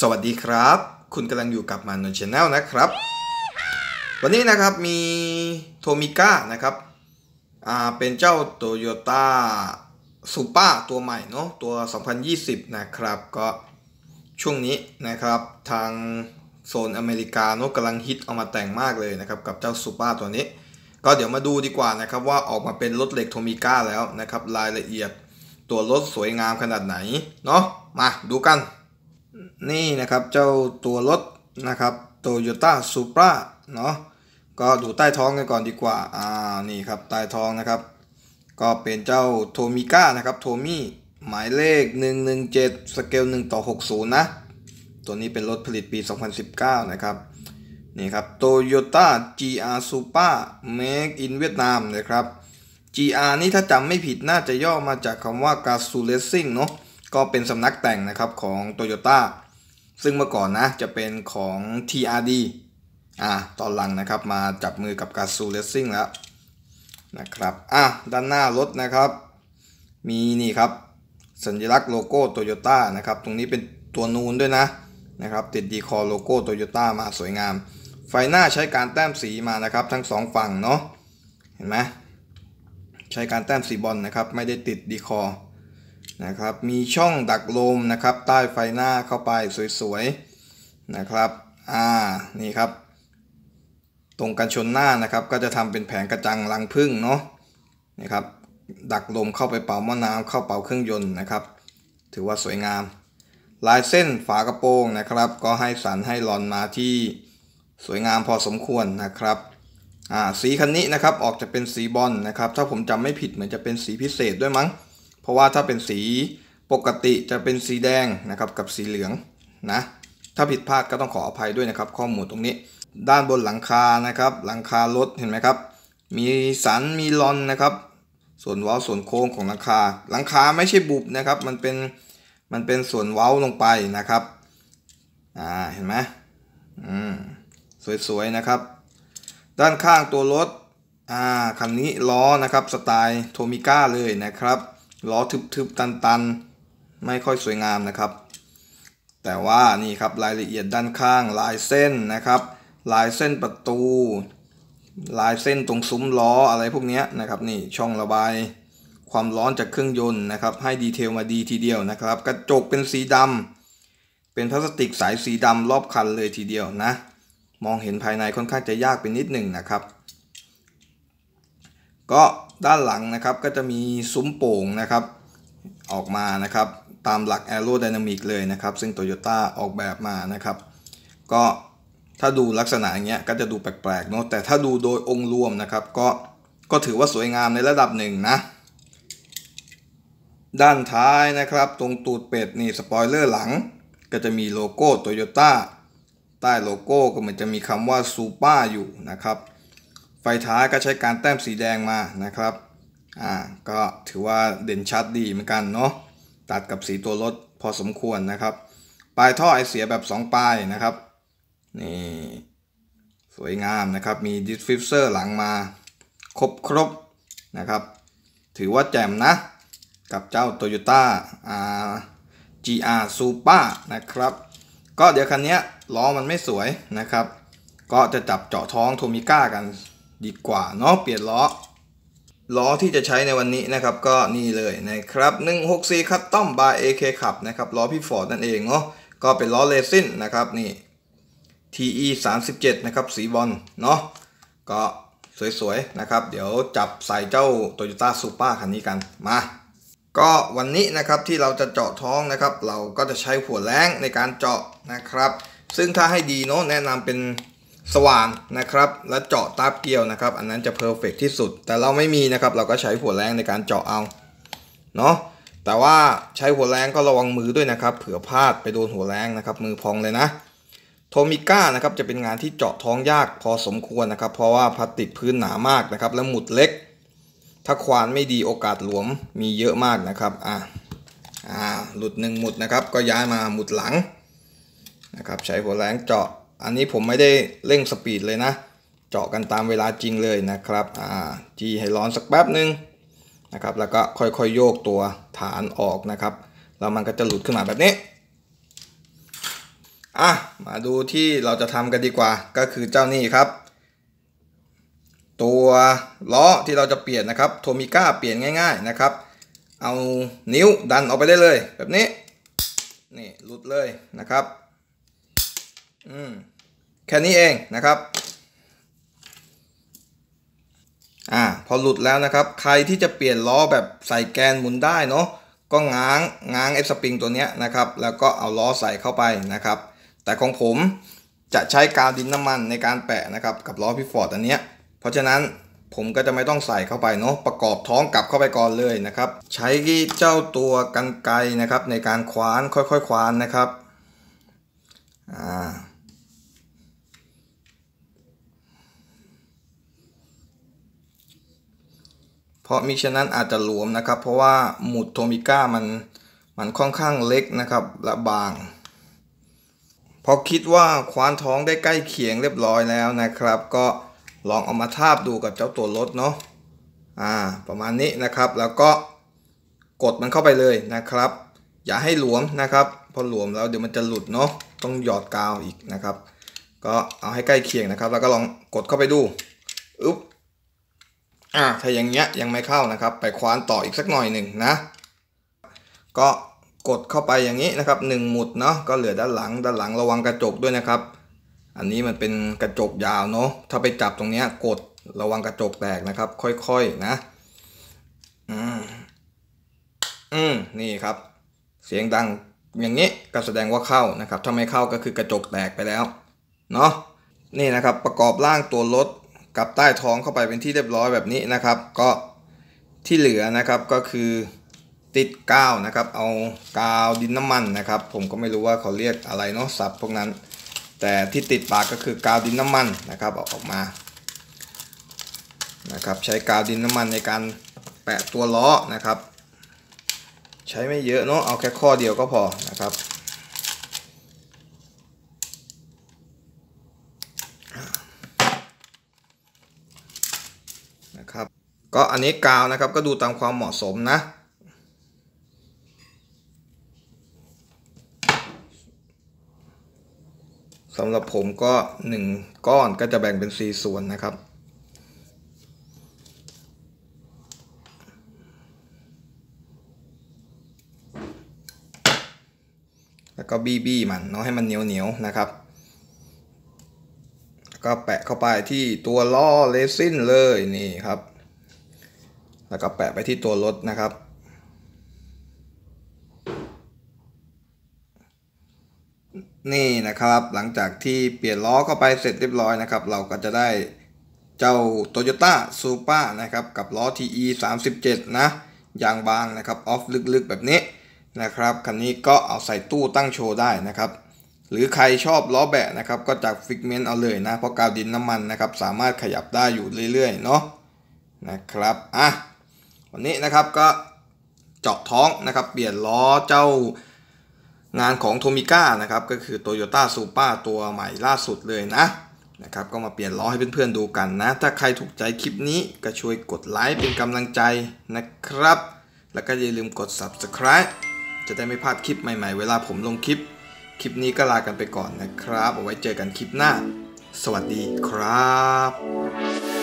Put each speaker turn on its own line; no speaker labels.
สวัสดีครับ คุณกำลังอยู่กับมานนชแนลนะครับวันนี้นะครับมีโทมิก้านะครับอ่าเป็นเจ้าโตโยต้าซูเปอร์ตัวใหม่เนาะตัว 2020 นะครับก็ช่วงนี้นะครับทางโซนอเมริกาเนาะกำลังฮิตเอามาแต่งมากเลยนะครับกับเจ้าซูเปอร์ตัวนี้ ก็เดี๋ยวมาดูดีกว่านะครับว่าออกมาเป็นรถเหล็กโทมิก้าแล้วนะครับรายละเอียดตัวรถสวยงามขนาดไหนเนาะมาดูกันนี่นะครับเจ้าตัวรถนะครับโตโยต้าซูปราเนาะก็ดูใต้ท้องกันก่อนดีกว่าอ่า นี่ครับใต้ท้องนะครับ ก็เป็นเจ้าโทมิก้านะครับโทมี่หมายเลข 117 สเกล1ต่อ60 นะ ตัวนี้เป็นรถผลิตปี 2019 นะครับ นี่ครับ Toyota GR Super Make in Vietnam นะครับ GR นี่ถ้าจำไม่ผิดน่าจะย่อมาจากคำว่ากาซูเลสซิ่งเนาะก็เป็นสำนักแต่งนะครับของ Toyota ซึ่งเมื่อก่อนนะจะเป็นของ TRD อ่าตอนหลังนะครับมาจับมือกับกาซูเลสซิ่งแล้วนะครับอ่ะด้านหน้ารถนะครับ มีนี่ครับสัญลักษณ์โลโก้โตโยต้านะครับตรงนี้เป็นตัวนูนด้วยนะนะครับ ติดดีคอโลโก้โตโยต้ามาสวยงาม ไฟหน้าใช้การแต้มสีมานะครับทั้งสองฝั่งเนาะเห็นไหมใช้การแต้มสีบอลนนะครับ ไม่ได้ติดดีคอนะครับมีช่องดักลมนะครับใต้ไฟหน้าเข้าไปสวยๆนะครับอ่านี่ครับ ตรงกันชนหน้านะครับก็จะทำเป็นแผงกระจังรังพึ่งเนาะนะครับดักลมเข้าไปเป่าหม้อน้ำ เข้าเป่าเครื่องยนต์นะครับถือว่าสวยงาม ลายเส้นฝากระโปรงนะครับก็ให้สันให้หลอนมาที่สวยงามพอสมควรนะครับอ่าสีคันนี้นะครับออกจะเป็นสีบอลนะครับถ้าผมจำไม่ผิดเหมือนจะเป็นสีพิเศษด้วยมั้งราะว่าถ้าเป็นสีปกติจะเป็นสีแดงนะครับกับสีเหลืองนะ ถ้าผิดพลาดก็ต้องขออภัยด้วยนะครับ ข้อมูลตรงนี้ ด้านบนหลังคานะครับ หลังคารถเห็นไหมครับ มีสันมีลอนนะครับ ส่วนเว้าส่วนโค้งของหลังคา หลังคาไม่ใช่บุบนะครับมันเป็นมันเป็นส่วนเว้าลงไปนะครับอ่าเห็นไหมอืมสวยๆนะครับ ด้านข้างตัวรถอ่าคันนี้ล้อนะครับสไตล์โทมิก้าเลยนะครับล้อทึบๆตันๆ ไม่ค่อยสวยงามนะครับ แต่ว่านี่ครับรายละเอียดด้านข้างลายเส้นนะครับ ลายเส้นประตู ลายเส้นตรงซุ้มล้ออะไรพวกนี้นะครับนี่ช่องระบายความร้อนจากเครื่องยนต์นะครับให้ดีเทลมาดีทีเดียวนะครับ กระจกเป็นสีดำเป็นพลาสติกสายสีดำรอบคันเลยทีเดียวนะ มองเห็นภายในค่อนข้างจะยากไปนิดหนึ่งนะครับ ก็ด้านหลังนะครับก็จะมีซุ้มโป่งนะครับออกมานะครับตามหลักแอโรไดนามิกเลยนะครับ ซึ่ง Toyota ออกแบบมานะครับ ก็ถ้าดูลักษณะ อย่างเงี้ยก็จะดูแปลก ๆ เนาะแต่ถ้าดูโดยองค์รวมนะครับ ก็ก็ถือว่าสวยงามในระดับหนึ่งนะ ด้านท้ายนะครับตรงตูดเป็ดนี่สปอยเลอร์หลัง ก็จะมีโลโก้ Toyota ใต้โลโก้ก็มันจะมีคำว่าซูปร์อยู่นะครับท้ายก็ใช้การแต้มสีแดงมานะครับ อ่า ก็ถือว่าเด่นชัดดีเหมือนกันเนาะ ตัดกับสีตัวรถพอสมควรนะครับ ปลายท่อไอเสียแบบ 2ปลายนะครับ นี่สวยงามนะครับ มีดิสฟิวเซอร์หลังมา ครบครบนะครับ ถือว่าแจ่มนะ กับเจ้า Toyota GR Super นะครับ ก็เดี๋ยวคันนี้ล้อมันไม่สวยนะครับ ก็จะจับเจาะท้องโทมิก้ากันดีกว่าเนาะเปลี่ยนล้อ ล้อที่จะใช้ในวันนี้นะครับ ก็นี่เลยนะครับ164 Custom Bar AK ขับนะครับ ล้อพี่ฟอร์ดนั่นเองเนาะก็เป็นล้อเลซินนะครับนี่ TE 37นะครับ สีบอลเนาะก็สวยๆ นะครับ เดี๋ยวจับใส่เจ้า Toyota Supra คันนี้กันมา ก็วันนี้นะครับ ที่เราจะเจาะท้องนะครับ เราก็จะใช้หัวแรงในการเจาะนะครับ ซึ่งถ้าให้ดีเนาะแนะนำเป็นสว่างนะครับและเจาะตาบเกลียวนะครับ อันนั้นจะเพอร์เฟกที่สุด แต่เราไม่มีนะครับเราก็ใช้หัวแรงในการเจาะเอาเนาะแต่ว่าใช้หัวแรงก็ระวังมือด้วยนะครับ เผื่อพลาดไปโดนหัวแรงนะครับมือพองเลยนะโทมิก้านะครับจะเป็นงานที่เจาะท้องยากพอสมควรนะครับ เพราะว่าพลาสติกพื้นหนามากนะครับและหมุดเล็ก ถ้าควานไม่ดีโอกาสหลวมมีเยอะมากนะครับอ่าอ่าหลุดหนึ่งหมุดนะครับก็ย้ายมาหมุดหลังนะครับใช้หัวแรงเจาะอันนี้ผมไม่ได้เร่งสปีดเลยนะ เจาะกันตามเวลาจริงเลยนะครับอ่าจีให้ร้อนสักแป๊บหนึ่งนะครับ แล้วก็ค่อยๆ โยกตัวฐานออกนะครับแล้วมันก็จะหลุดขึ้นมาแบบนี้อ่ะมาดูที่เราจะทำกันดีกว่าก็คือเจ้านี่ครับ ตัวล้อ ที่เราจะเปลี่ยนนะครับโทมิก้าเปลี่ยนง่าย ๆนะครับ เอานิ้วดันออกไปได้เลยแบบนี้นี่หลุดเลยนะครับแค่นี้เองนะครับ อ่า พอหลุดแล้วนะครับ ใครที่จะเปลี่ยนล้อแบบใส่แกนหมุนได้เนาะ ก็ง้าง ง้างเอฟสปริงตัวเนี้ยนะครับ แล้วก็เอาล้อใส่เข้าไปนะครับ แต่ของผมจะใช้กาวดินน้ำมันในการแปะนะครับ กับล้อพี่ฟอร์ดอันเนี้ย เพราะฉะนั้นผมก็จะไม่ต้องใส่เข้าไปเนาะ ประกอบท้องกลับเข้าไปก่อนเลยนะครับ ใช้เจ้าตัวกันไกนะครับในการคว้าน ค่อยๆคคว้านนะครับ อ่าเพราะมิฉะนั้นอาจจะหลวมนะครับเพราะว่าหมุดโทมิก้ามันมันค่อนข้างเล็กนะครับและบางพอคิดว่าคว้านท้องได้ใกล้เคียงเรียบร้อยแล้วนะครับ ก็ลองเอามาทาบดูกับเจ้าตัวรถเนาะอ่าประมาณนี้นะครับแล้วก็กดมันเข้าไปเลยนะครับ อย่าให้หลวมนะครับ พอหลวมแล้วเดี๋ยวมันจะหลุดเนาะต้องหยอดกาวอีกนะครับ ก็เอาให้ใกล้เคียงนะครับ แล้วก็ลองกดเข้าไปดูอึ๊บอ่าถ้าอย่างเงี้ยยังไม่เข้านะครับ ไปคว้านต่ออีกสักหน่อยหนึ่งนะ ก็กดเข้าไปอย่างนี้นะครับ 1 หมุดเนาะก็เหลือด้านหลังด้านหลังระวังกระจกด้วยนะครับ อันนี้มันเป็นกระจกยาวเนาะถ้าไปจับตรงเนี้ยกดระวังกระจกแตกนะครับ ค่อยๆนะอืมอืมนี่ครับเสียงดังอย่างนี้ก็แสดงว่าเข้านะครับ ถ้าไม่เข้าก็คือกระจกแตกไปแล้วเนาะนี่นะครับประกอบร่างตัวรถกับใต้ท้องเข้าไปเป็นที่เรียบร้อยแบบนี้นะครับ ก็ที่เหลือนะครับก็คือติดกาวนะครับเอากาวดินน้ำมันนะครับ ผมก็ไม่รู้ว่าเขาเรียกอะไรเนาะสับพวกนั้น แต่ที่ติดปากก็คือกาวดินน้ำมันนะครับออกออกมานะครับ ใช้กาวดินน้ำมันในการแปะตัวล้อนะครับ ใช้ไม่เยอะเนาะเอาแค่ข้อเดียวก็พอนะครับนะครับ ก็อันนี้กาวนะครับก็ดูตามความเหมาะสมนะสำหรับผมก็หนึ่งก้อนก็จะแบ่งเป็นสี่ส่วนนะครับ แล้วก็บี้บี้มันเนาะให้มันเหนียวเหนียวนะครับก็แปะเข้าไปที่ตัวล้อเลซินเลยนี่ครับ แล้วก็แปะไปที่ตัวรถนะครับ นี่นะครับ หลังจากที่เปลี่ยนล้อเข้าไปเสร็จเรียบร้อยนะครับ เราก็จะได้เจ้า t o y o ซ a s u p ร์นะครับกับล้อ TE 37 นะ ยางบางนะครับ ออฟลึกๆแบบนี้นะครับ คันนี้ก็เอาใส่ตู้ตั้งโชว์ได้นะครับหรือใครชอบล้อแบะนะครับก็จากฟิกเมนต์เอาเลยนะ เพราะกาวดินน้ำมันนะครับสามารถขยับได้อยู่เรื่อยๆเนาะนะครับอ่ะวันนี้นะครับก็เจาะท้องนะครับเปลี่ยนล้อเจ้างานของโทมิก้านะครับก็คือ Toyota s u p r ตัวใหม่ล่าสุดเลยนะนะครับก็มาเปลี่ยนล้อให้เพื่อนๆดูกันนะ ถ้าใครถูกใจคลิปนี้ก็ช่วยกดไลค์ เป็นกำลังใจนะครับ แล้วก็อย่าลืมกด subscribe จะได้ไม่พลาดคลิปใหม่ๆเวลาผมลงคลิปคลิปนี้ก็ลากันไปก่อนนะครับ เอาไว้เจอกันคลิปหน้า สวัสดีครับ